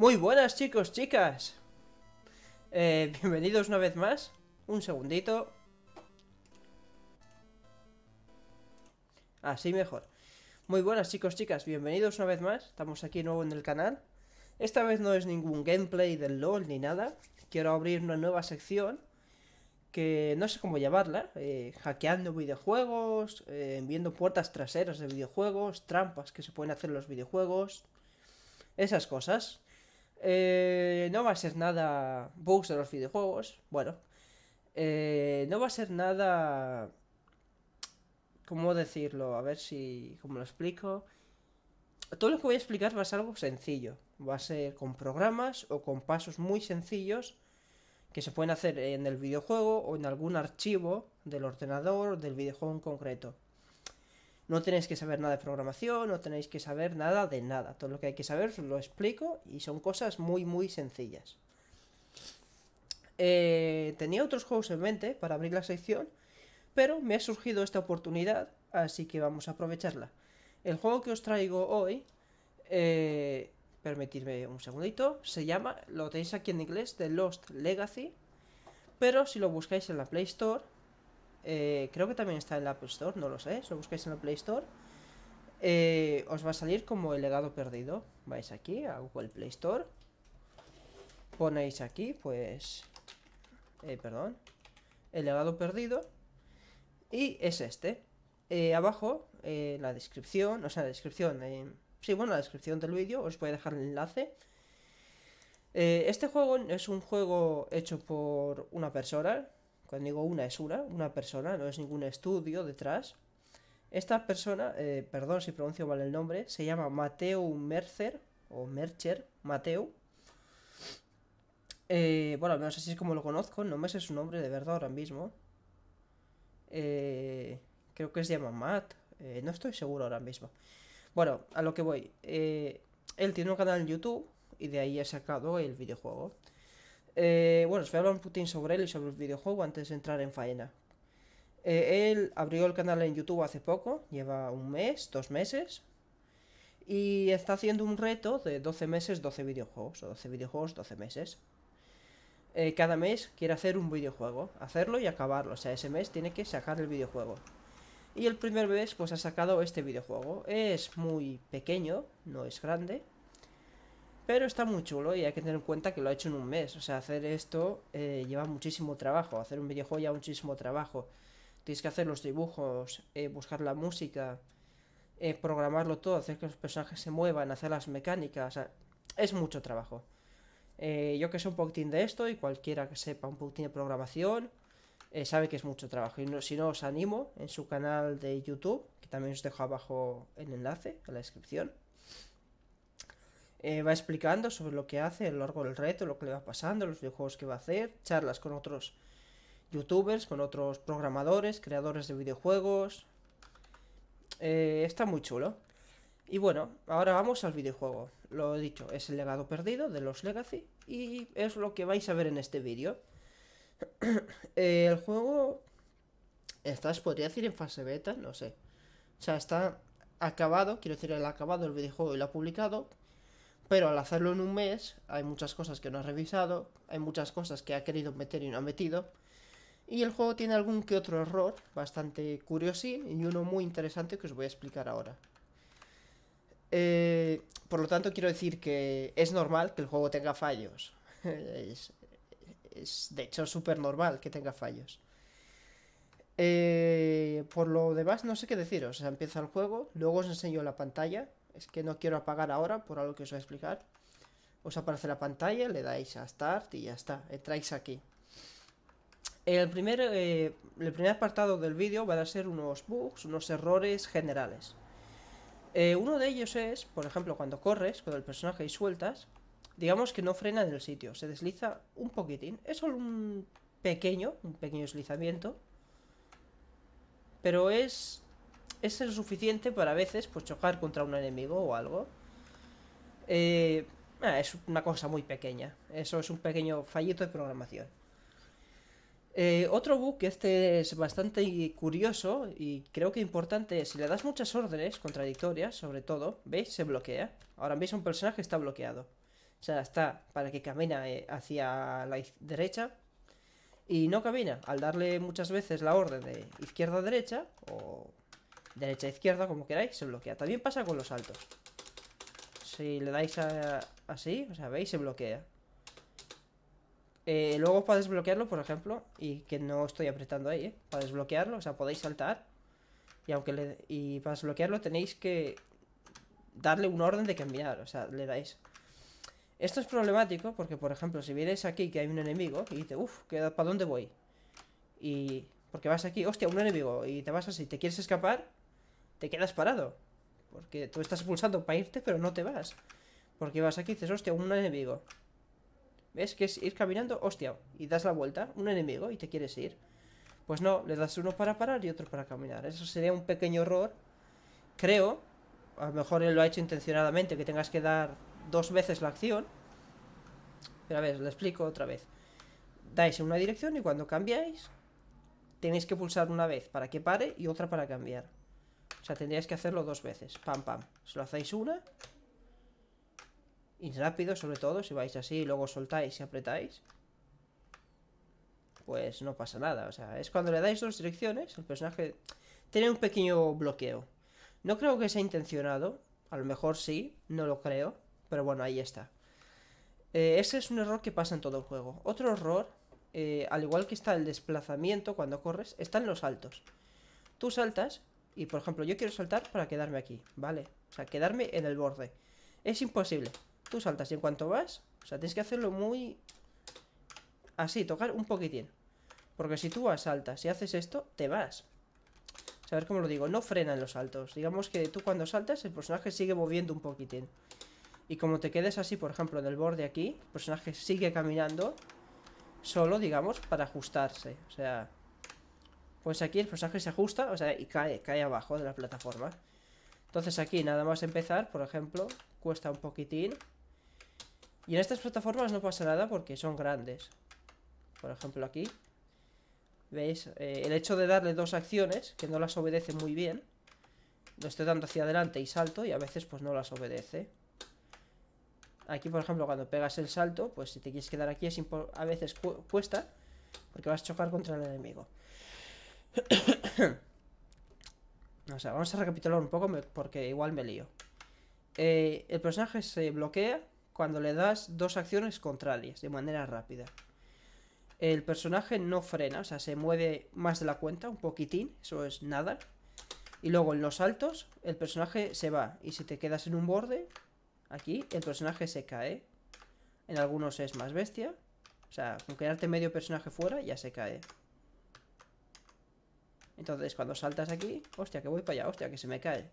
Muy buenas chicos, chicas eh, Bienvenidos una vez más Un segundito Así mejor Muy buenas chicos, chicas, bienvenidos una vez más Estamos aquí nuevo en el canal Esta vez no es ningún gameplay del LOL ni nada Quiero abrir una nueva sección Que no sé cómo llamarla eh, Hackeando videojuegos eh, Viendo puertas traseras de videojuegos Trampas que se pueden hacer en los videojuegos esas cosas. Eh, no va a ser nada bugs de los videojuegos, bueno. Eh, no va a ser nada... ¿Cómo decirlo? A ver si... ¿Cómo lo explico? Todo lo que voy a explicar va a ser algo sencillo. Va a ser con programas o con pasos muy sencillos que se pueden hacer en el videojuego o en algún archivo del ordenador del videojuego en concreto. No tenéis que saber nada de programación, no tenéis que saber nada de nada. Todo lo que hay que saber os lo explico y son cosas muy, muy sencillas. Eh, tenía otros juegos en mente para abrir la sección, pero me ha surgido esta oportunidad, así que vamos a aprovecharla. El juego que os traigo hoy, eh, permitidme un segundito, se llama, lo tenéis aquí en inglés, The Lost Legacy, pero si lo buscáis en la Play Store, eh, creo que también está en la Apple Store, no lo sé, si lo buscáis en la Play Store, eh, os va a salir como el legado perdido. Vais aquí a Google Play Store, ponéis aquí, pues, eh, perdón, el legado perdido, y es este. Eh, abajo, en la descripción, o sea, la descripción, sí, bueno, la descripción del vídeo, os voy a dejar el enlace este juego es un juego hecho por una persona cuando digo una es una, una persona, no es ningún estudio detrás. Esta persona, eh, perdón si pronuncio mal el nombre, se llama Mateo Mercer, o Mercher, Mateo. Eh, bueno, no sé si es como lo conozco, no me sé su nombre de verdad ahora mismo. Eh, creo que se llama Matt, no estoy seguro ahora mismo. Bueno, a lo que voy. él tiene un canal en YouTube y de ahí ha sacado el videojuego. Eh, bueno, os voy a hablar un putín sobre él y sobre el videojuego antes de entrar en faena. Eh, él abrió el canal en YouTube hace poco, lleva un mes, dos meses. Y está haciendo un reto de 12 meses, 12 videojuegos, o 12 videojuegos, 12 meses. Eh, cada mes quiere hacer un videojuego, hacerlo y acabarlo. O sea, ese mes tiene que sacar el videojuego. Y el primer mes, pues ha sacado este videojuego. Es muy pequeño, no es grande. Pero está muy chulo y hay que tener en cuenta que lo ha hecho en un mes. O sea, hacer esto eh, lleva muchísimo trabajo. Hacer un videojuego lleva muchísimo trabajo. Tienes que hacer los dibujos, eh, buscar la música, eh, programarlo todo, hacer que los personajes se muevan, hacer las mecánicas. es mucho trabajo. yo que sé un poquitín de esto y cualquiera que sepa un poquitín de programación sabe que es mucho trabajo. Y si no, os animo en su canal de YouTube, que también os dejo abajo el enlace, en la descripción eh, va explicando sobre lo que hace a lo largo del reto, lo que le va pasando, los videojuegos que va a hacer, charlas con otros youtubers, con otros programadores, creadores de videojuegos. Eh, está muy chulo. Y bueno, ahora vamos al videojuego. Lo he dicho, es el legado perdido de los Legacy y es lo que vais a ver en este vídeo. Eh, el juego está, podría decir, en fase beta, no sé. O sea, está acabado, quiero decir, el acabado el videojuego y lo ha publicado, pero al hacerlo en un mes, hay muchas cosas que no ha revisado, hay muchas cosas que ha querido meter y no ha metido. Y el juego tiene algún que otro error, bastante curiosín, y uno muy interesante que os voy a explicar ahora. Eh, por lo tanto, quiero decir que es normal que el juego tenga fallos. es, de hecho, súper normal que tenga fallos. Eh, por lo demás, no sé qué deciros. empieza el juego, luego os enseño la pantalla es que no quiero apagar ahora por algo que os voy a explicar. Os aparece la pantalla, le dais a Start y ya está, entráis aquí. El primer, eh, el primer apartado del vídeo va a ser unos bugs, unos errores generales. Eh, uno de ellos es, por ejemplo, cuando corres cuando el personaje y sueltas, digamos que no frena en el sitio, se desliza un poquitín. Es solo un pequeño, un pequeño deslizamiento, pero es es lo suficiente para a veces pues, chocar contra un enemigo o algo. Eh, ah, es una cosa muy pequeña. Eso es un pequeño fallito de programación. Eh, otro bug que este es bastante curioso y creo que importante, si le das muchas órdenes contradictorias, sobre todo, ¿veis? Se bloquea. Ahora veis un personaje está bloqueado. O sea, está para que camina eh, hacia la derecha y no camina. Al darle muchas veces la orden de izquierda a derecha o derecha, e izquierda, como queráis, se bloquea. También pasa con los saltos. Si le dais a, así, o sea, veis, se bloquea. Eh, luego para desbloquearlo, por ejemplo, y que no estoy apretando ahí, ¿eh? Para desbloquearlo, o sea, podéis saltar. Y aunque le, y para desbloquearlo tenéis que darle un orden de cambiar, o sea, le dais. Esto es problemático porque, por ejemplo, si vienes aquí que hay un enemigo y te, uff, ¿para dónde voy? Y porque vas aquí, hostia, un enemigo, y te vas así, te quieres escapar, te quedas parado. Porque tú estás pulsando para irte, pero no te vas. Porque vas aquí y dices, hostia, un enemigo. ¿Ves? Que es ir caminando, hostia, y das la vuelta, un enemigo, y te quieres ir. Pues no, le das uno para parar y otro para caminar. Eso sería un pequeño error. Creo, a lo mejor él lo ha hecho intencionadamente, que tengas que dar dos veces la acción. Pero a ver, le explico otra vez. Dais en una dirección y cuando cambiáis, tenéis que pulsar una vez para que pare y otra para cambiar. O sea, tendríais que hacerlo dos veces. Pam, pam. Se lo hacéis una. Y rápido, sobre todo, si vais así y luego soltáis y apretáis. Pues no pasa nada. O sea, es cuando le dais dos direcciones, el personaje tiene un pequeño bloqueo. No creo que sea intencionado. A lo mejor sí, no lo creo. Pero bueno, ahí está. Eh, ese es un error que pasa en todo el juego. Otro error, eh, al igual que está el desplazamiento cuando corres, están los saltos. Tú saltas y por ejemplo, yo quiero saltar para quedarme aquí, ¿vale? O sea, quedarme en el borde. Es imposible. Tú saltas y en cuanto vas, o sea, tienes que hacerlo muy... Así, tocar un poquitín. Porque si tú vas, saltas y haces esto, te vas. O ver cómo lo digo, no frena en los saltos. Digamos que tú cuando saltas, el personaje sigue moviendo un poquitín. Y como te quedes así, por ejemplo, en el borde aquí, el personaje sigue caminando solo, digamos, para ajustarse. O sea, pues aquí el personaje se ajusta, o sea, y cae, cae abajo de la plataforma. Entonces aquí nada más empezar, por ejemplo, cuesta un poquitín. Y en estas plataformas no pasa nada porque son grandes. Por ejemplo aquí. ¿Veis? Eh, el hecho de darle dos acciones, que no las obedece muy bien. Lo estoy dando hacia adelante y salto y a veces pues no las obedece. Aquí, por ejemplo, cuando pegas el salto, pues si te quieres quedar aquí es a veces cuesta porque vas a chocar contra el enemigo. o vamos a recapitular un poco porque igual me lío. Eh, el personaje se bloquea cuando le das dos acciones contrarias de manera rápida. El personaje no frena, o sea, se mueve más de la cuenta, un poquitín, eso es nada. Y luego en los saltos, el personaje se va. Y si te quedas en un borde, aquí, el personaje se cae. En algunos es más bestia. O sea, con quedarte medio personaje fuera, ya se cae. Entonces cuando saltas aquí, hostia, que voy para allá, hostia, que se me cae.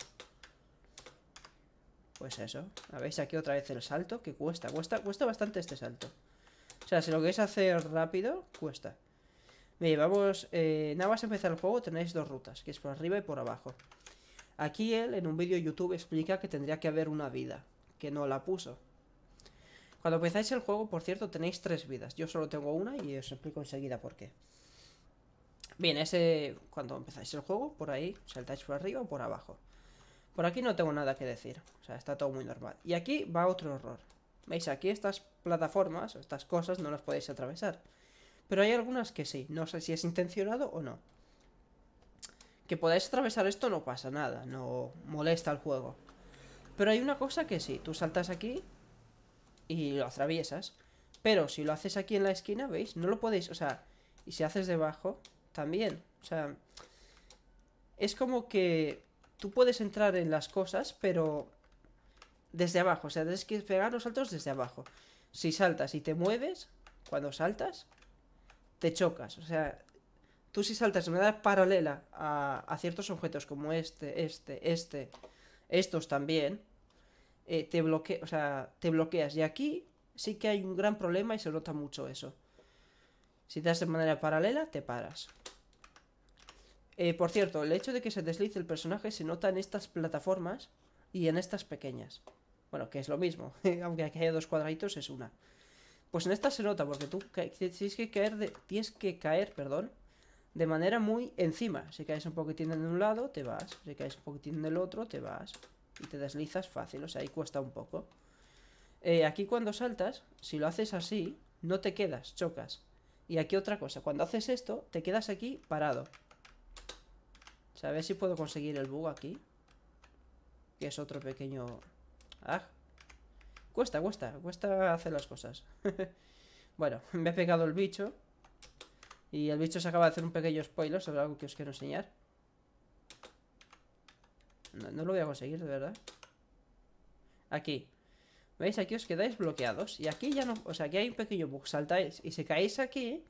Pues eso, a veis aquí otra vez el salto, que cuesta, cuesta, cuesta bastante este salto. O sea, si lo queréis hacer rápido, cuesta. Me vamos, eh, nada más empezar el juego tenéis dos rutas, que es por arriba y por abajo. Aquí él, en un vídeo YouTube, explica que tendría que haber una vida, que no la puso. Cuando empezáis el juego, por cierto, tenéis tres vidas. Yo solo tengo una y os explico enseguida por qué. Bien, ese. Cuando empezáis el juego, por ahí, saltáis por arriba o por abajo. Por aquí no tengo nada que decir. O sea, está todo muy normal. Y aquí va otro error. ¿Veis? Aquí estas plataformas, estas cosas, no las podéis atravesar. Pero hay algunas que sí. No sé si es intencionado o no. Que podáis atravesar esto no pasa nada. No molesta al juego. Pero hay una cosa que sí. Tú saltas aquí y lo atraviesas. Pero si lo haces aquí en la esquina, ¿veis? No lo podéis... O sea, y si haces debajo también. O sea, es como que tú puedes entrar en las cosas, pero desde abajo. O sea, tienes que pegar los saltos desde abajo. Si saltas y te mueves, cuando saltas, te chocas. O sea, tú si saltas de manera paralela a, ciertos objetos como este, este, este, estos también, eh, te, o sea, te bloqueas. Y aquí sí que hay un gran problema y se nota mucho eso. Si te das de manera paralela, te paras. Eh, por cierto, el hecho de que se deslice el personaje se nota en estas plataformas y en estas pequeñas. Bueno, que es lo mismo, aunque aquí haya dos cuadraditos es una. Pues en esta se nota porque tú tienes que caer, de, perdón, de manera muy encima. Si caes un poquitín de un lado, te vas. Si caes un poquitín del otro, te vas. Y te deslizas fácil, o sea, ahí cuesta un poco. Eh, aquí cuando saltas, si lo haces así, no te quedas, chocas. Y aquí otra cosa, cuando haces esto, te quedas aquí parado. a ver si puedo conseguir el bug aquí. Que es otro pequeño... ¡Ah! Cuesta, cuesta, cuesta hacer las cosas. bueno, me he pegado el bicho. Y el bicho se acaba de hacer un pequeño spoiler sobre algo que os quiero enseñar. No, no lo voy a conseguir, de verdad. Aquí. ¿Veis? Aquí os quedáis bloqueados. Y aquí ya no... O sea, aquí hay un pequeño bug. Saltáis y si caéis aquí...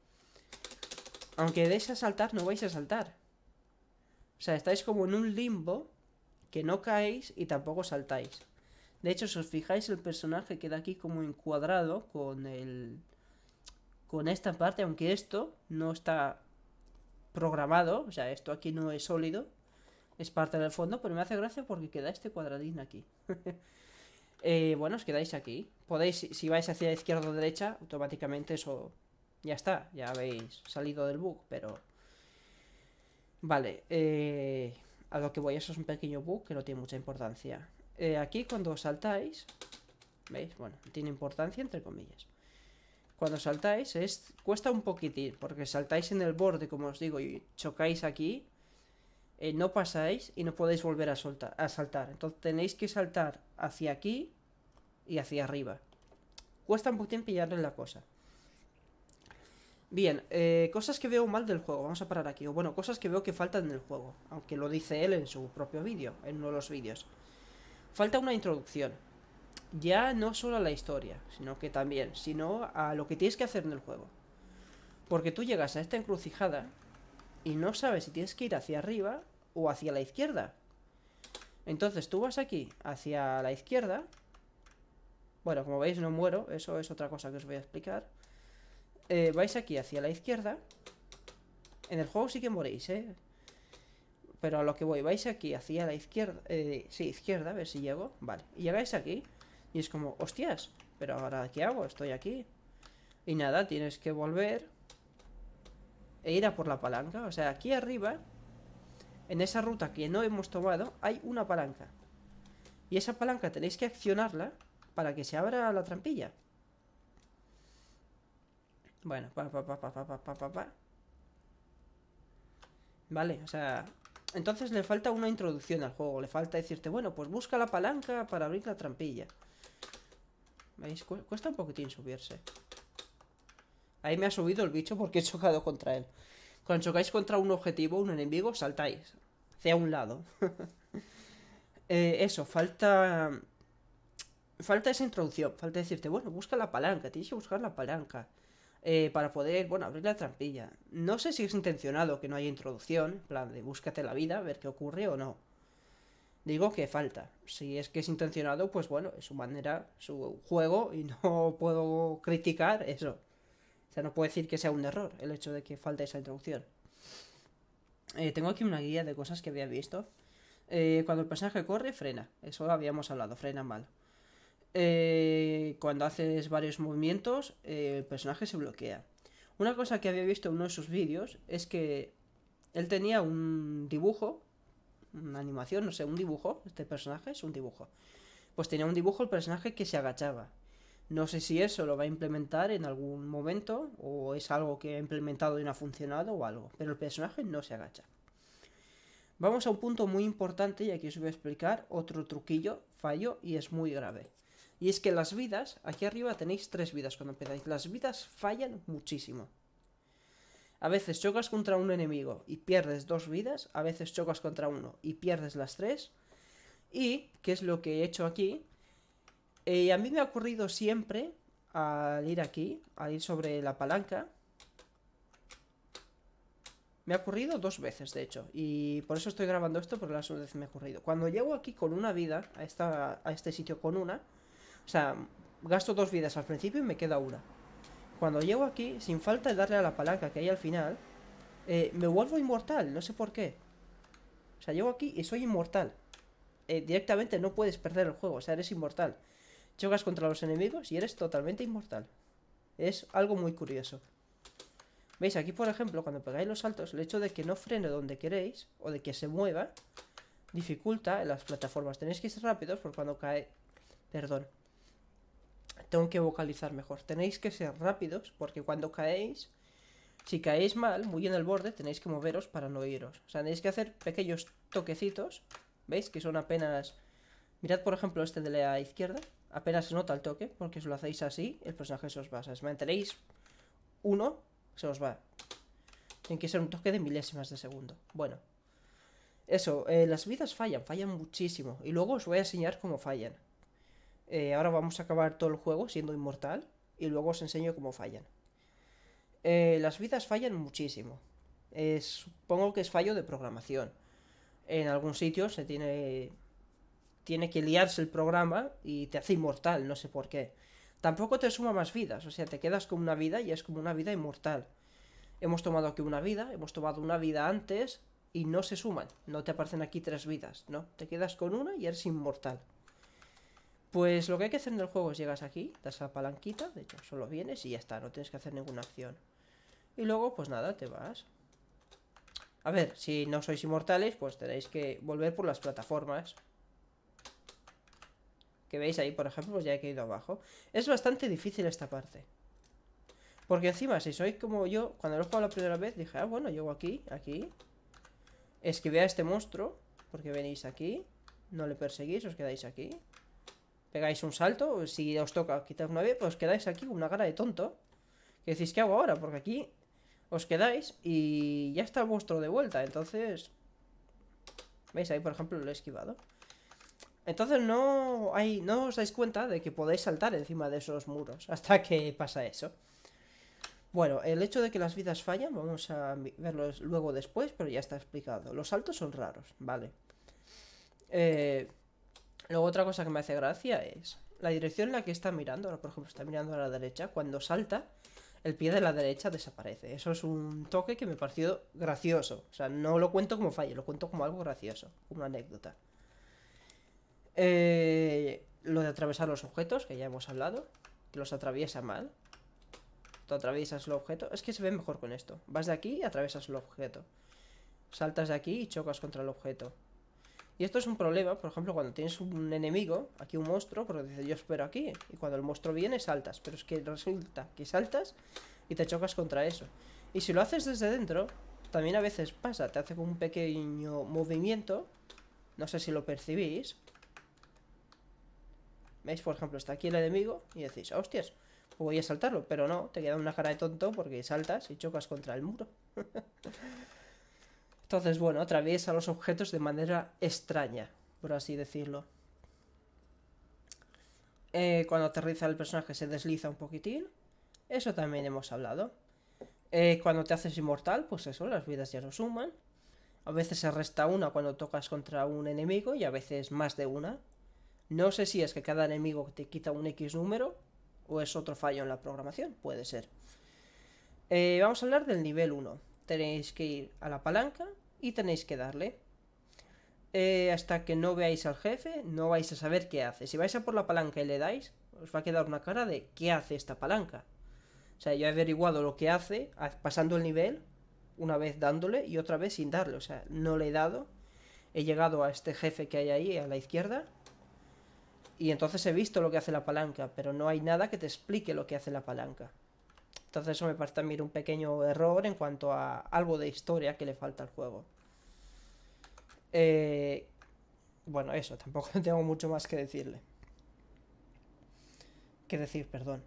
Aunque deis a saltar, no vais a saltar. O sea, estáis como en un limbo que no caéis y tampoco saltáis. De hecho, si os fijáis, el personaje queda aquí como encuadrado con el... Con esta parte, aunque esto no está programado. O sea, esto aquí no es sólido. Es parte del fondo, pero me hace gracia porque queda este cuadradín aquí. Eh, bueno, os quedáis aquí. Podéis, si vais hacia izquierda o derecha, automáticamente eso ya está. Ya habéis salido del bug, pero... Vale, eh, a lo que voy, eso es un pequeño bug que no tiene mucha importancia. Eh, aquí cuando saltáis, ¿veis? Bueno, tiene importancia entre comillas. Cuando saltáis es, cuesta un poquitín, porque saltáis en el borde, como os digo, y chocáis aquí, no pasáis y no podéis volver a saltar. Entonces tenéis que saltar hacia aquí y hacia arriba. Cuesta un poquitín pillarle la cosa. Bien, eh, cosas que veo mal del juego, vamos a parar aquí. O bueno, cosas que veo que faltan en el juego, aunque lo dice él en su propio vídeo, en uno de los vídeos. Falta una introducción. Ya no solo a la historia, sino que también, sino a lo que tienes que hacer en el juego. Porque tú llegas a esta encrucijada y no sabes si tienes que ir hacia arriba o hacia la izquierda. Entonces tú vas aquí, hacia la izquierda. Bueno, como veis no muero, eso es otra cosa que os voy a explicar. Eh, vais aquí, hacia la izquierda. En el juego sí que moréis, ¿eh? Pero a lo que voy, vais aquí, hacia la izquierda. Eh, sí, izquierda, a ver si llego. Vale, y llegáis aquí. Y es como, hostias, pero ahora ¿qué hago? Estoy aquí. Y nada, tienes que volver e ir a por la palanca. O sea, aquí arriba en esa ruta que no hemos tomado hay una palanca. Y esa palanca tenéis que accionarla para que se abra la trampilla. Bueno, pa, pa, pa, pa, pa, pa, pa, Vale, o sea... Entonces le falta una introducción al juego. Le falta decirte, bueno, pues busca la palanca para abrir la trampilla. ¿Veis? Cuesta un poquitín subirse. Ahí me ha subido el bicho porque he chocado contra él. Cuando chocáis contra un objetivo, un enemigo, saltáis hacia un lado. Eh, eso, falta... Falta esa introducción, falta decirte, bueno, busca la palanca, tienes que buscar la palanca. Eh, para poder, bueno, abrir la trampilla. No sé si es intencionado que no haya introducción, en plan de búscate la vida, a ver qué ocurre o no. Digo que falta. Si es que es intencionado, pues bueno, es su manera, su juego, y no puedo criticar eso no puedo decir que sea un error el hecho de que falte esa introducción. Eh, tengo aquí una guía de cosas que había visto. Eh, cuando el personaje corre, frena. Eso habíamos hablado, frena mal. Eh, cuando haces varios movimientos, el personaje se bloquea. Una cosa que había visto en uno de sus vídeos es que él tenía un dibujo, una animación, no sé, un dibujo. Este personaje es un dibujo. Pues tenía un dibujo el personaje que se agachaba. No sé si eso lo va a implementar en algún momento o es algo que ha implementado y no ha funcionado o algo, pero el personaje no se agacha. Vamos a un punto muy importante y aquí os voy a explicar otro truquillo, fallo y es muy grave. Y es que las vidas, aquí arriba tenéis tres vidas cuando empezáis, las vidas fallan muchísimo. A veces chocas contra un enemigo y pierdes dos vidas, a veces chocas contra uno y pierdes las tres. Y, qué es lo que he hecho aquí, y eh, a mí me ha ocurrido siempre, al ir aquí, al ir sobre la palanca, me ha ocurrido dos veces, de hecho, y por eso estoy grabando esto, porque la dos vez me ha ocurrido. Cuando llego aquí con una vida, a, esta, a este sitio con una, o sea, gasto dos vidas al principio y me queda una. Cuando llego aquí, sin falta de darle a la palanca que hay al final, eh, me vuelvo inmortal, no sé por qué. O sea, llego aquí y soy inmortal. Eh, directamente no puedes perder el juego, o sea, eres inmortal. Chocas contra los enemigos y eres totalmente inmortal. Es algo muy curioso. ¿Veis? Aquí, por ejemplo, cuando pegáis los saltos, el hecho de que no frene donde queréis, o de que se mueva, dificulta en las plataformas. Tenéis que ser rápidos por cuando cae... Perdón. Tengo que vocalizar mejor. Tenéis que ser rápidos porque cuando caéis... Si caéis mal, muy en el borde, tenéis que moveros para no iros. O sea, tenéis que hacer pequeños toquecitos. ¿Veis? Que son apenas... Mirad, por ejemplo, este de la izquierda apenas se nota el toque, porque si lo hacéis así, el personaje se os va. O sea, si mantenéis uno, se os va. Tiene que ser un toque de milésimas de segundo. Bueno. Eso, eh, las vidas fallan, fallan muchísimo. Y luego os voy a enseñar cómo fallan. Eh, ahora vamos a acabar todo el juego siendo inmortal. Y luego os enseño cómo fallan. Eh, las vidas fallan muchísimo. supongo que es fallo de programación. En algún sitio se tiene tiene que liarse el programa y te hace inmortal, no sé por qué. Tampoco te suma más vidas, o sea, te quedas con una vida y es como una vida inmortal. Hemos tomado aquí una vida, hemos tomado una vida antes y no se suman, no te aparecen aquí tres vidas, ¿no? Te quedas con una y eres inmortal. Pues lo que hay que hacer en el juego es llegas aquí, das a la palanquita, de hecho solo vienes y ya está, no tienes que hacer ninguna acción. Y luego, pues nada, te vas. A ver, si no sois inmortales, pues tenéis que volver por las plataformas que veis ahí, por ejemplo, pues ya he caído abajo. Es bastante difícil esta parte. Porque encima, si sois como yo, cuando lo he la primera vez, dije, ah, bueno, llego aquí, aquí. Esquivé a este monstruo, porque venís aquí. No le perseguís, os quedáis aquí. Pegáis un salto, si os toca quitar una vez, pues os quedáis aquí con una cara de tonto. Que decís, ¿qué hago ahora? Porque aquí os quedáis y ya está el monstruo de vuelta. Entonces, ¿veis? Ahí, por ejemplo, lo he esquivado. Entonces no, hay, no os dais cuenta de que podéis saltar encima de esos muros hasta que pasa eso. Bueno, el hecho de que las vidas fallan, vamos a verlo luego después, pero ya está explicado. Los saltos son raros, vale. Eh, luego otra cosa que me hace gracia es la dirección en la que está mirando, ahora por ejemplo está mirando a la derecha, cuando salta, el pie de la derecha desaparece. Eso es un toque que me pareció gracioso. O sea, no lo cuento como fallo, lo cuento como algo gracioso, como una anécdota. Eh, lo de atravesar los objetos, que ya hemos hablado. Que los atraviesa mal. Tú atraviesas el objeto. Es que se ve mejor con esto. Vas de aquí y atravesas el objeto. Saltas de aquí y chocas contra el objeto. Y esto es un problema, por ejemplo, cuando tienes un enemigo, aquí un monstruo, porque dice yo espero aquí. Y cuando el monstruo viene, saltas. Pero es que resulta que saltas y te chocas contra eso. Y si lo haces desde dentro, también a veces pasa. Te hace como un pequeño movimiento. No sé si lo percibís. ¿Veis? Por ejemplo, está aquí el enemigo y decís, hostias, voy a saltarlo. Pero no, te queda una cara de tonto porque saltas y chocas contra el muro. Entonces, bueno, atraviesa los objetos de manera extraña, por así decirlo. Eh, cuando aterriza el personaje se desliza un poquitín. Eso también hemos hablado. Eh, cuando te haces inmortal, pues eso, las vidas ya no suman. A veces se resta una cuando tocas contra un enemigo y a veces más de una. No sé si es que cada enemigo te quita un X número o es otro fallo en la programación, puede ser. Eh, vamos a hablar del nivel 1. Tenéis que ir a la palanca y tenéis que darle. Eh, hasta que no veáis al jefe, no vais a saber qué hace. Si vais a por la palanca y le dais, os va a quedar una cara de qué hace esta palanca. O sea, yo he averiguado lo que hace pasando el nivel, una vez dándole y otra vez sin darle. O sea, no le he dado. He llegado a este jefe que hay ahí a la izquierda y entonces he visto lo que hace la palanca, pero no hay nada que te explique lo que hace la palanca. Entonces eso me parece también un pequeño error en cuanto a algo de historia que le falta al juego. Eh, bueno, eso, tampoco tengo mucho más que decirle. Que decir, perdón.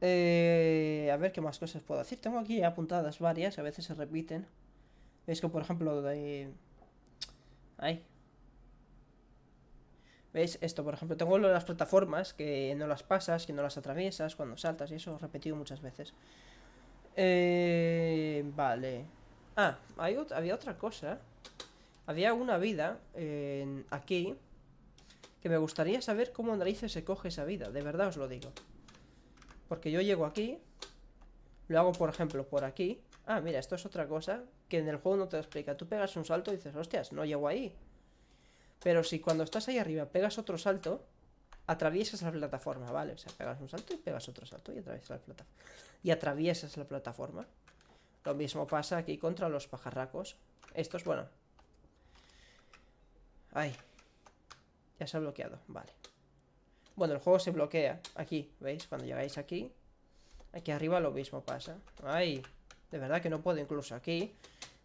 Eh, a ver qué más cosas puedo decir. Tengo aquí apuntadas varias, a veces se repiten. Es que, por ejemplo, de... Ay, ¿Veis? Esto, por ejemplo, tengo las plataformas, que no las pasas, que no las atraviesas cuando saltas, y eso he repetido muchas veces. Eh, vale. Ah, había otra cosa. Había una vida aquí, que me gustaría saber cómo narices se coge esa vida, de verdad os lo digo. Porque yo llego aquí, lo hago, por ejemplo, por aquí. Ah, mira, esto es otra cosa que en el juego no te lo explica. Tú pegas un salto y dices, hostias, no llego ahí. Pero si cuando estás ahí arriba pegas otro salto, atraviesas la plataforma, ¿vale? O sea, pegas un salto y pegas otro salto y atraviesas la plataforma. Y atraviesas la plataforma. Lo mismo pasa aquí contra los pajarracos. Estos, bueno. Ay. Ya se ha bloqueado, vale. Bueno, el juego se bloquea aquí, ¿veis? Cuando llegáis aquí. Aquí arriba lo mismo pasa. Ay, de verdad que no puedo incluso aquí.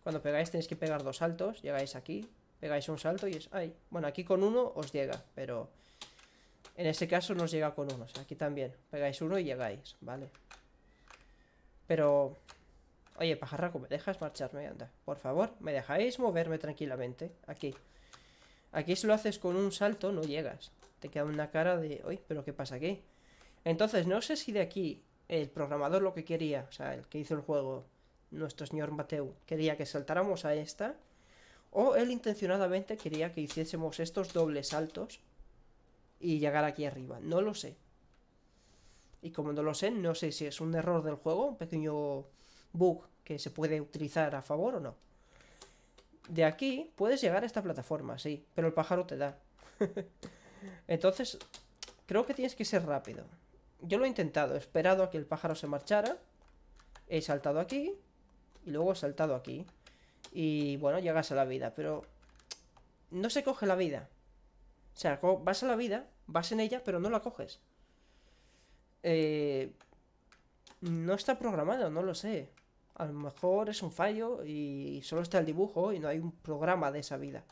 Cuando pegáis tenéis que pegar dos saltos. Llegáis aquí, Pegáis un salto y es... ¡Ay! Bueno, aquí con uno os llega, pero... En ese caso nos llega con uno. O sea, aquí también. Pegáis uno y llegáis, ¿vale? Pero... Oye, pajarraco, ¿me dejas marcharme? Anda, por favor, ¿me dejáis moverme tranquilamente? Aquí. Aquí si lo haces con un salto no llegas. Te queda una cara de... Uy, ¿pero qué pasa aquí? Entonces, no sé si de aquí el programador lo que quería, o sea, el que hizo el juego, nuestro señor Mateu, quería que saltáramos a esta o él intencionadamente quería que hiciésemos estos dobles saltos y llegar aquí arriba. No lo sé. Y como no lo sé, no sé si es un error del juego, un pequeño bug que se puede utilizar a favor o no. De aquí puedes llegar a esta plataforma, sí, pero el pájaro te da. Entonces, creo que tienes que ser rápido. Yo lo he intentado, he esperado a que el pájaro se marchara, he saltado aquí y luego he saltado aquí. Y bueno, llegas a la vida, pero no se coge la vida. O sea, vas a la vida, vas en ella, pero no la coges. Eh, no está programado, no lo sé. A lo mejor es un fallo y solo está el dibujo y no hay un programa de esa vida.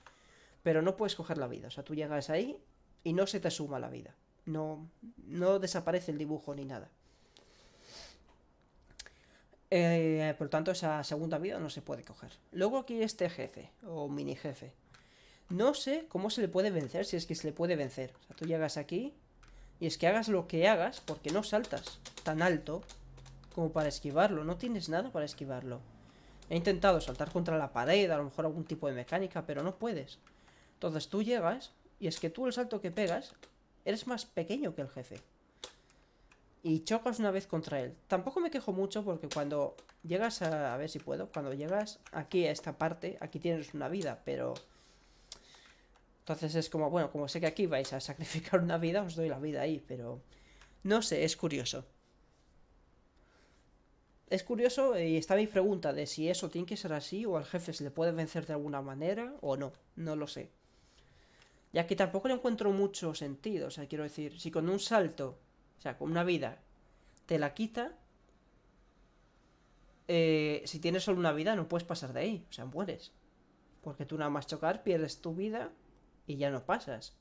Pero no puedes coger la vida. O sea, tú llegas ahí y no se te suma la vida. No, no desaparece el dibujo ni nada. Eh, por lo tanto, esa segunda vida no se puede coger. Luego aquí este jefe, o mini jefe. No sé cómo se le puede vencer, si es que se le puede vencer. O sea, tú llegas aquí y es que hagas lo que hagas, porque no saltas tan alto como para esquivarlo. No tienes nada para esquivarlo. He intentado saltar contra la pared, a lo mejor algún tipo de mecánica, pero no puedes. Entonces tú llegas y es que tú el salto que pegas eres más pequeño que el jefe y chocas una vez contra él. Tampoco me quejo mucho porque cuando llegas a... A ver si puedo. Cuando llegas aquí a esta parte, aquí tienes una vida, pero... Entonces es como, bueno, como sé que aquí vais a sacrificar una vida, os doy la vida ahí, pero... No sé, es curioso. Es curioso y está mi pregunta de si eso tiene que ser así o al jefe se le puede vencer de alguna manera o no. No lo sé. Ya que tampoco le encuentro mucho sentido. O sea, quiero decir, si con un salto o sea, con una vida te la quita. Eh, si tienes solo una vida, no puedes pasar de ahí. O sea, mueres. Porque tú nada más chocar, pierdes tu vida y ya no pasas.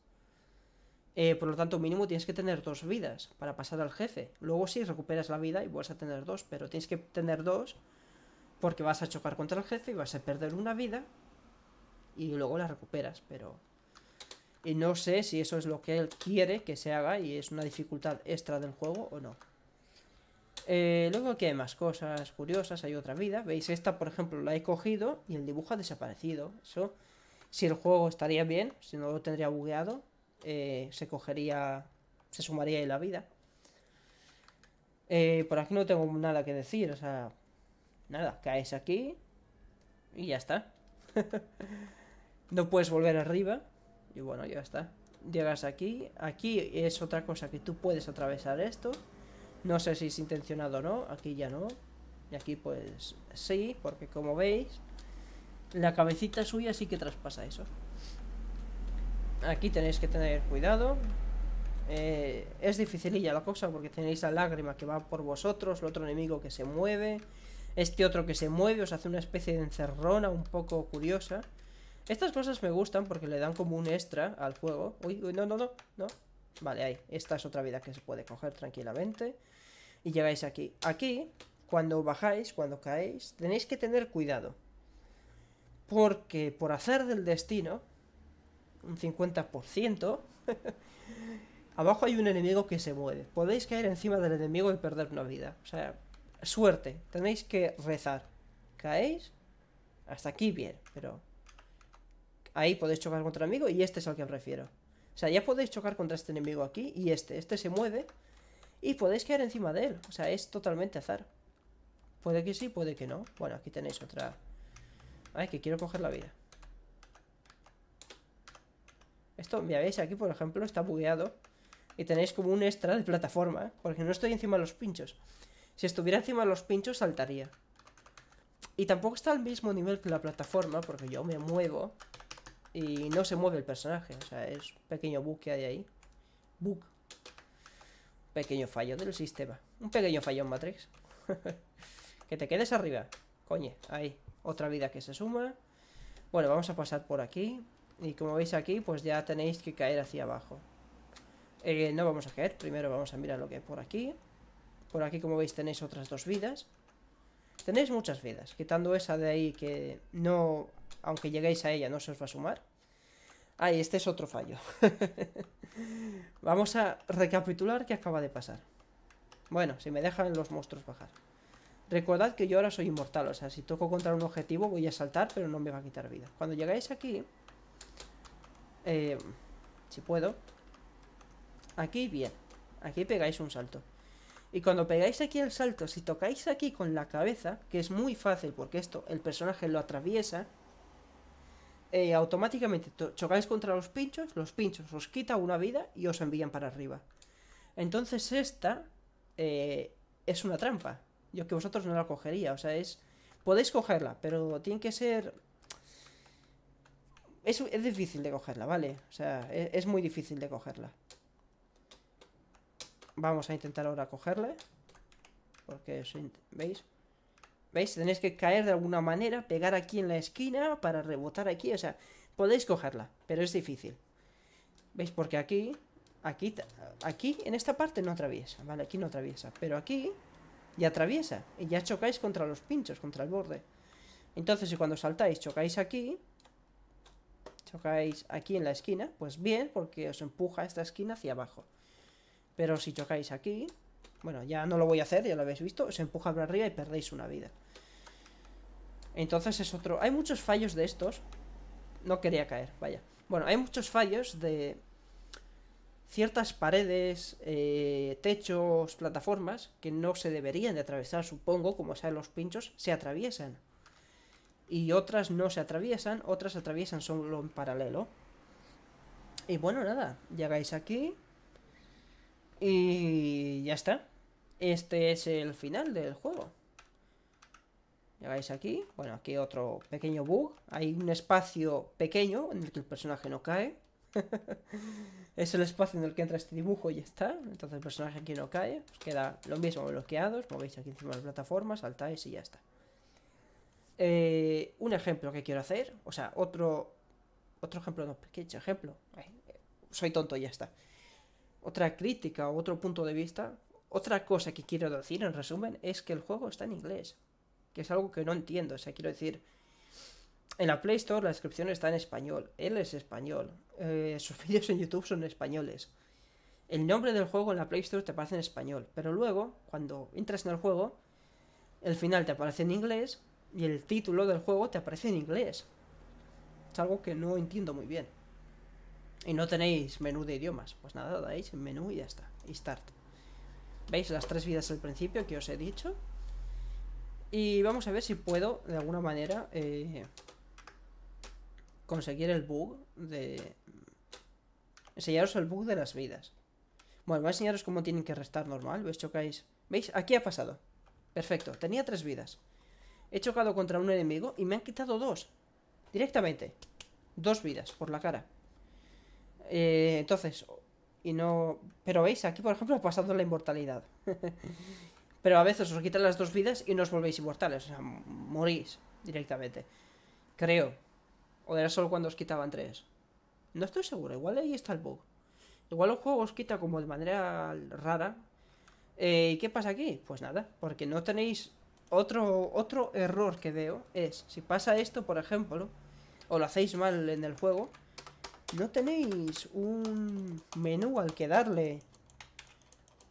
Eh, por lo tanto, mínimo tienes que tener dos vidas para pasar al jefe. Luego sí recuperas la vida y vas a tener dos, pero tienes que tener dos porque vas a chocar contra el jefe y vas a perder una vida y luego la recuperas, pero y no sé si eso es lo que él quiere que se haga y es una dificultad extra del juego o no. Eh, luego aquí hay más cosas curiosas, hay otra vida. ¿Veis? Esta, por ejemplo, la he cogido y el dibujo ha desaparecido. Eso, si el juego estaría bien, si no lo tendría bugueado, eh, se cogería, se sumaría ahí la vida. Eh, por aquí no tengo nada que decir, o sea, nada, caes aquí y ya está. no puedes volver arriba, y bueno, ya está. Llegas aquí. Aquí es otra cosa que tú puedes atravesar esto. No sé si es intencionado o no. Aquí ya no. Y aquí pues sí, porque como veis, la cabecita suya sí que traspasa eso. Aquí tenéis que tener cuidado. Eh, es dificililla la cosa porque tenéis la lágrima que va por vosotros, el otro enemigo que se mueve, este otro que se mueve, os hace una especie de encerrona un poco curiosa. Estas cosas me gustan porque le dan como un extra al juego. Uy, uy, no, no, no, no. Vale, ahí. Esta es otra vida que se puede coger tranquilamente. Y llegáis aquí. Aquí, cuando bajáis, cuando caéis, tenéis que tener cuidado. Porque por hacer del destino, un 50%, abajo hay un enemigo que se mueve. Podéis caer encima del enemigo y perder una vida. O sea, suerte. Tenéis que rezar. Caéis. Hasta aquí bien, pero Ahí podéis chocar contra el amigo y este es al que me refiero. O sea, ya podéis chocar contra este enemigo aquí y este. Este se mueve y podéis quedar encima de él. O sea, es totalmente azar. Puede que sí, puede que no. Bueno, aquí tenéis otra... Ay, que quiero coger la vida. Esto, mira, veis, aquí por ejemplo está bugueado. Y tenéis como un extra de plataforma, ¿eh? Porque no estoy encima de los pinchos. Si estuviera encima de los pinchos, saltaría. Y tampoco está al mismo nivel que la plataforma, porque yo me muevo. Y no se mueve el personaje, o sea, es un pequeño bug que hay ahí. Bug. Pequeño fallo del sistema. Un pequeño fallo en Matrix. que te quedes arriba. Coño, ahí. Otra vida que se suma. Bueno, vamos a pasar por aquí. Y como veis aquí, pues ya tenéis que caer hacia abajo. Eh, no vamos a caer. Primero vamos a mirar lo que hay por aquí. Por aquí, como veis, tenéis otras dos vidas. Tenéis muchas vidas. Quitando esa de ahí que no aunque lleguéis a ella no se os va a sumar. Ah, y este es otro fallo. Vamos a recapitular qué acaba de pasar. Bueno, si me dejan los monstruos bajar. Recordad que yo ahora soy inmortal, o sea, si toco contra un objetivo voy a saltar, pero no me va a quitar vida. Cuando llegáis aquí... Eh, si puedo. Aquí, bien. Aquí pegáis un salto. Y cuando pegáis aquí el salto, si tocáis aquí con la cabeza, que es muy fácil porque esto, el personaje lo atraviesa, eh, automáticamente chocáis contra los pinchos, los pinchos os quita una vida y os envían para arriba. Entonces esta eh, es una trampa. Yo que vosotros no la cogería, o sea, es... Podéis cogerla, pero tiene que ser... Es, difícil de cogerla, ¿vale? O sea, es, es muy difícil de cogerla. Vamos a intentar ahora cogerla. Porque, ¿veis? ¿Veis? Tenéis que caer de alguna manera, pegar aquí en la esquina para rebotar aquí, o sea, podéis cogerla, pero es difícil. ¿Veis? Porque aquí, aquí, aquí, en esta parte no atraviesa, ¿vale? Aquí no atraviesa, pero aquí ya atraviesa y ya chocáis contra los pinchos, contra el borde. Entonces, si cuando saltáis chocáis aquí, chocáis aquí en la esquina, pues bien, porque os empuja esta esquina hacia abajo. Pero si chocáis aquí, bueno, ya no lo voy a hacer, ya lo habéis visto, os empuja para arriba y perdéis una vida. Entonces es otro... Hay muchos fallos de estos. No quería caer, vaya. Bueno, hay muchos fallos de ciertas paredes, eh, techos, plataformas que no se deberían de atravesar, supongo, como sean los pinchos, se atraviesan. Y otras no se atraviesan, otras atraviesan solo en paralelo. Y bueno, nada, llegáis aquí. Y ya está. Este es el final del juego. Llegáis aquí, bueno, aquí otro pequeño bug. Hay un espacio pequeño en el que el personaje no cae. es el espacio en el que entra este dibujo y ya está. Entonces el personaje aquí no cae. Os queda lo mismo bloqueados. veis aquí encima de las plataformas, saltáis y ya está. Eh, un ejemplo que quiero hacer. O sea, otro. Otro ejemplo, no, pequeño ejemplo. soy tonto y ya está. Otra crítica otro punto de vista. Otra cosa que quiero decir en resumen es que el juego está en inglés que es algo que no entiendo. O sea, quiero decir, en la Play Store la descripción está en español, él es español, eh, sus vídeos en YouTube son españoles. El nombre del juego en la Play Store te aparece en español, pero luego, cuando entras en el juego, el final te aparece en inglés y el título del juego te aparece en inglés. Es algo que no entiendo muy bien. Y no tenéis menú de idiomas. Pues nada, dais en menú y ya está. Y start. ¿Veis las tres vidas al principio que os he dicho? Y vamos a ver si puedo, de alguna manera, eh, conseguir el bug de... Enseñaros el bug de las vidas. Bueno, voy a enseñaros cómo tienen que restar normal. ¿Veis? Chocáis. ¿Veis? Aquí ha pasado. Perfecto. Tenía tres vidas. He chocado contra un enemigo y me han quitado dos. Directamente. Dos vidas por la cara. Eh, entonces... Y no... Pero veis, aquí por ejemplo ha pasado la inmortalidad. Pero a veces os quitan las dos vidas y no os volvéis inmortales. O sea, morís directamente. Creo. O era solo cuando os quitaban tres. No estoy seguro. Igual ahí está el bug. Igual el juego os quita como de manera rara. Eh, ¿Y qué pasa aquí? Pues nada. Porque no tenéis... Otro, otro error que veo es... Si pasa esto, por ejemplo... O lo hacéis mal en el juego... No tenéis un menú al que darle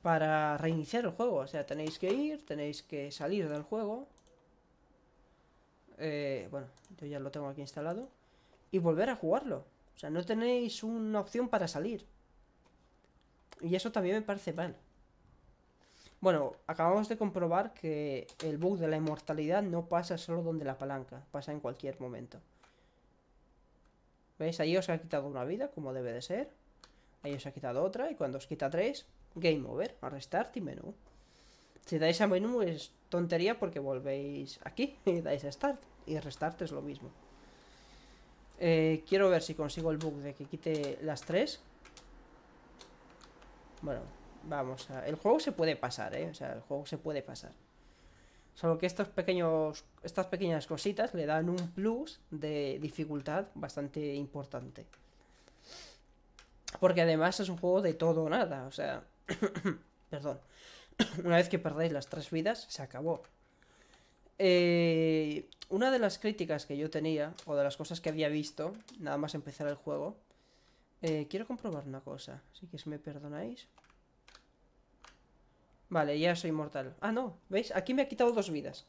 para reiniciar el juego. O sea, tenéis que ir, tenéis que salir del juego. Eh, bueno, yo ya lo tengo aquí instalado. Y volver a jugarlo. O sea, no tenéis una opción para salir. Y eso también me parece mal. Bueno, acabamos de comprobar que el bug de la inmortalidad no pasa solo donde la palanca, pasa en cualquier momento. ¿Veis? Ahí os ha quitado una vida, como debe de ser. Ahí os ha quitado otra, y cuando os quita tres, Game Over, a Restart y menú. Si dais a menú es tontería porque volvéis aquí y dais a Start. Y Restart es lo mismo. Eh, quiero ver si consigo el bug de que quite las tres. Bueno, vamos a... El juego se puede pasar, ¿eh? O sea, el juego se puede pasar. Solo que estos pequeños, estas pequeñas cositas le dan un plus de dificultad bastante importante. Porque además es un juego de todo o nada, o sea, Perdón. una vez que perdáis las tres vidas, se acabó. Eh, una de las críticas que yo tenía, o de las cosas que había visto, nada más empezar el juego, eh, quiero comprobar una cosa, así que si me perdonáis. Vale, ya soy mortal. Ah, no, ¿veis? Aquí me ha quitado dos vidas.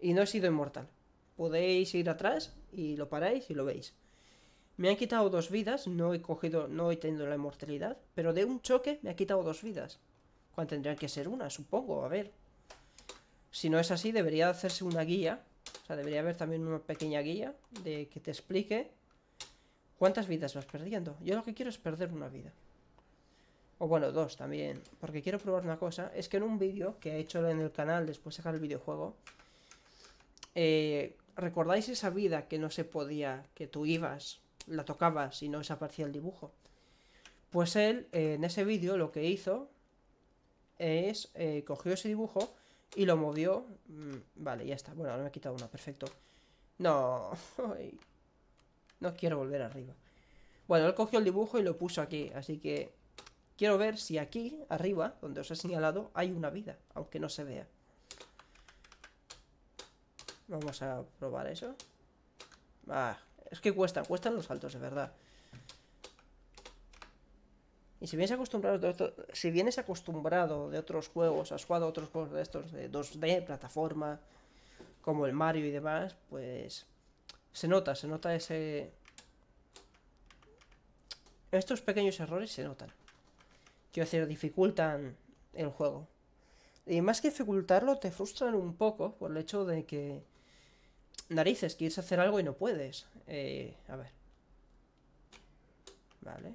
Y no he sido inmortal. Podéis ir atrás y lo paráis y lo veis. Me han quitado dos vidas, no he cogido, no he tenido la inmortalidad, pero de un choque me ha quitado dos vidas. Cuando tendrían que ser una, supongo, a ver. Si no es así, debería hacerse una guía. O sea, debería haber también una pequeña guía de que te explique cuántas vidas vas perdiendo. Yo lo que quiero es perder una vida. O bueno, dos también. Porque quiero probar una cosa. Es que en un vídeo que he hecho en el canal después de sacar el videojuego. Eh, ¿Recordáis esa vida que no se podía, que tú ibas la tocaba. Si no desaparecía el dibujo. Pues él, eh, en ese vídeo, lo que hizo es eh, cogió ese dibujo y lo movió. Mm, vale, ya está. Bueno, ahora me he quitado una, perfecto. No, no quiero volver arriba. Bueno, él cogió el dibujo y lo puso aquí, así que quiero ver si aquí, arriba, donde os he señalado, hay una vida, aunque no se vea. Vamos a probar eso. Ah, es que cuesta, cuestan los saltos, de verdad. Y si vienes acostumbrado si vienes acostumbrado de otros juegos, has jugado otros juegos de estos de 2D, plataforma, como el Mario y demás, pues se nota, se nota ese estos pequeños errores se notan. que decir, dificultan el juego. Y más que dificultarlo, te frustran un poco por el hecho de que Narices, quieres hacer algo y no puedes. Eh, a ver. Vale.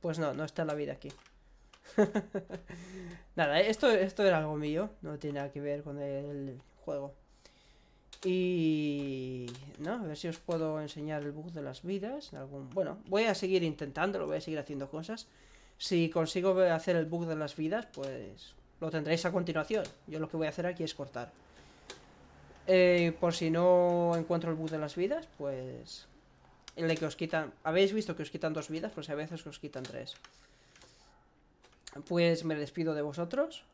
Pues no, no está la vida aquí. nada, esto, esto era algo mío. No tiene nada que ver con el juego. Y... No, a ver si os puedo enseñar el bug de las vidas. Algún... Bueno, voy a seguir intentándolo, voy a seguir haciendo cosas. Si consigo hacer el bug de las vidas, pues lo tendréis a continuación. Yo lo que voy a hacer aquí es cortar. Eh, por si no encuentro el bug de las vidas, pues... El que os quitan... Habéis visto que os quitan dos vidas, pues a veces os quitan tres. Pues me despido de vosotros.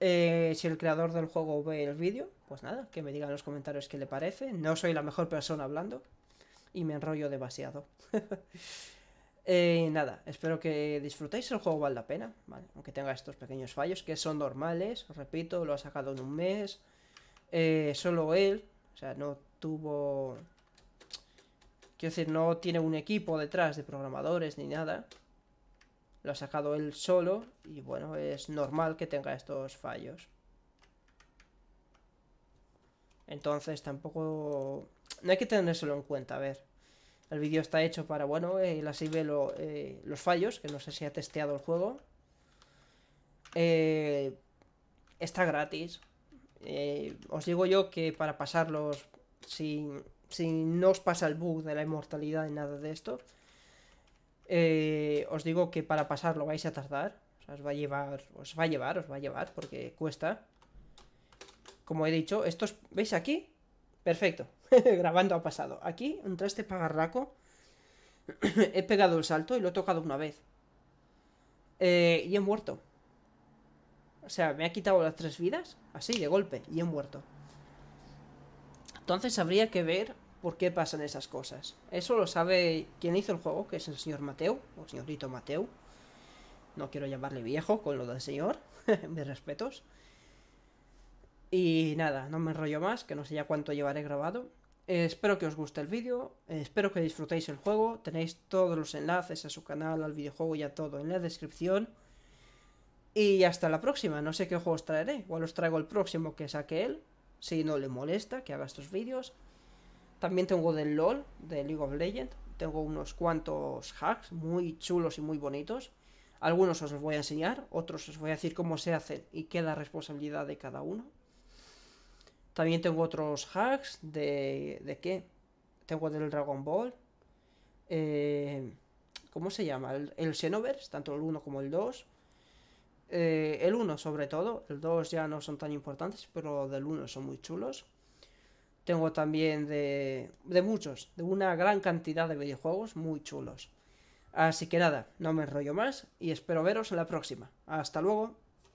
Eh, si el creador del juego ve el vídeo, pues nada, que me diga en los comentarios qué le parece. No soy la mejor persona hablando y me enrollo demasiado. Eh, nada, espero que disfrutéis, el juego vale la pena, aunque tenga estos pequeños fallos que son normales, repito, lo ha sacado en un mes. Eh, solo él. O sea, no tuvo... Quiero decir, no tiene un equipo detrás de programadores ni nada. Lo ha sacado él solo y bueno, es normal que tenga estos fallos. Entonces tampoco... No hay que tenérselo en cuenta, a ver. El vídeo está hecho para, bueno, eh, la así eh, los fallos, que no sé si ha testeado el juego. está gratis, eh, os digo yo que para pasarlos, si, no os pasa el bug de la inmortalidad ni nada de esto, eh, os digo que para pasarlo vais a tardar. os va a llevar, os va a llevar, os va a llevar, porque cuesta. Como he dicho, estos, ¿veis aquí? Perfecto, grabando ha pasado. Aquí, entre este pagarraco, he pegado el salto y lo he tocado una vez. Eh, y he muerto. O sea, me ha quitado las tres vidas, así, de golpe, y he muerto. Entonces habría que ver por qué pasan esas cosas. Eso lo sabe quien hizo el juego, que es el señor Mateo, o el señorito Mateo. No quiero llamarle viejo con lo del señor, mis respetos. Y nada, no me enrollo más, que no sé ya cuánto llevaré grabado. espero que os guste el vídeo, espero que disfrutéis el juego. Tenéis todos los enlaces a su canal, al videojuego y a todo en la descripción. Y hasta la próxima, no sé qué juegos traeré. Igual os traigo el próximo que saque él, si no le molesta que haga estos vídeos. También tengo del LOL, de League of Legends. Tengo unos cuantos hacks muy chulos y muy bonitos. Algunos os los voy a enseñar, otros os voy a decir cómo se hacen y queda responsabilidad de cada uno. También tengo otros hacks de... ¿De qué? Tengo del Dragon Ball. Eh, ¿Cómo se llama? El, el Xenoverse, tanto el 1 como el 2 eh, el 1 sobre todo, el 2 ya no son tan importantes, pero del 1 son muy chulos. Tengo también de, de muchos, de una gran cantidad de videojuegos muy chulos. Así que nada, no me enrollo más y espero veros en la próxima. Hasta luego.